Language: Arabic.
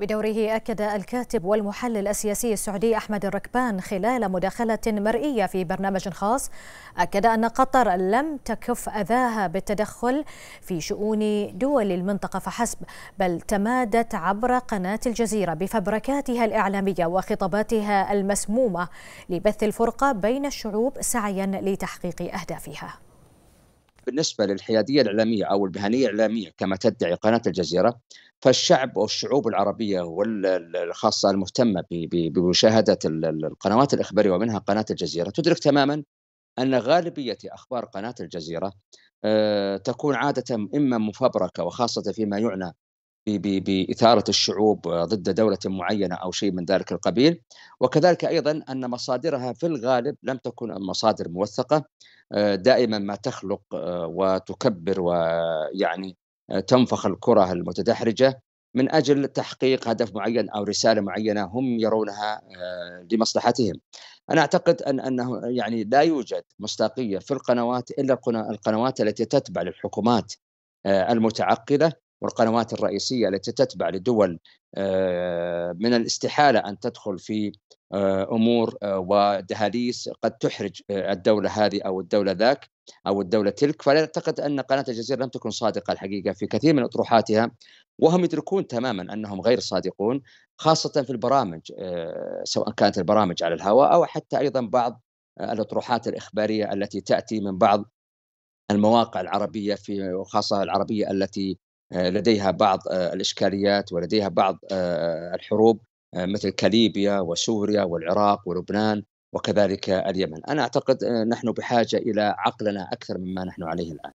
بدوره أكد الكاتب والمحلل السياسي السعودي أحمد الركبان خلال مداخلة مرئية في برنامج خاص أكد أن قطر لم تكف أذاها بالتدخل في شؤون دول المنطقة فحسب بل تمادت عبر قناة الجزيرة بفبركاتها الإعلامية وخطاباتها المسمومة لبث الفرقة بين الشعوب سعيا لتحقيق أهدافها بالنسبه للحياديه الاعلاميه او البهانيه الاعلاميه كما تدعي قناه الجزيره فالشعب والشعوب العربيه والخاصه المهتمه بمشاهده القنوات الاخباريه ومنها قناه الجزيره تدرك تماما ان غالبيه اخبار قناه الجزيره آه، تكون عاده اما مفبركه وخاصه فيما يعنى بإثارة الشعوب ضد دولة معينة أو شيء من ذلك القبيل وكذلك أيضا أن مصادرها في الغالب لم تكن مصادر موثقة دائما ما تخلق وتكبر ويعني تنفخ الكرة المتدحرجة من أجل تحقيق هدف معين أو رسالة معينة هم يرونها لمصلحتهم أنا أعتقد أن أنه يعني لا يوجد مصداقية في القنوات إلا القنوات التي تتبع للحكومات المتعقدة والقنوات الرئيسيه التي تتبع لدول آه، من الاستحاله ان تدخل في آه، امور آه، ودهاليز قد تحرج الدوله هذه او الدوله ذاك او الدوله تلك فلا اعتقد ان قناه الجزيره لم تكن صادقه الحقيقه في كثير من اطروحاتها وهم يدركون تماما انهم غير صادقون خاصه في البرامج سواء كانت البرامج على الهواء او حتى ايضا بعض الاطروحات الاخباريه التي تاتي من بعض المواقع العربيه في وخاصه العربيه التي آه، لديها بعض آه، الإشكاليات ولديها بعض آه، الحروب مثل كليبيا وسوريا والعراق ولبنان وكذلك اليمن أنا أعتقد نحن بحاجة إلى عقلنا أكثر مما نحن عليه الآن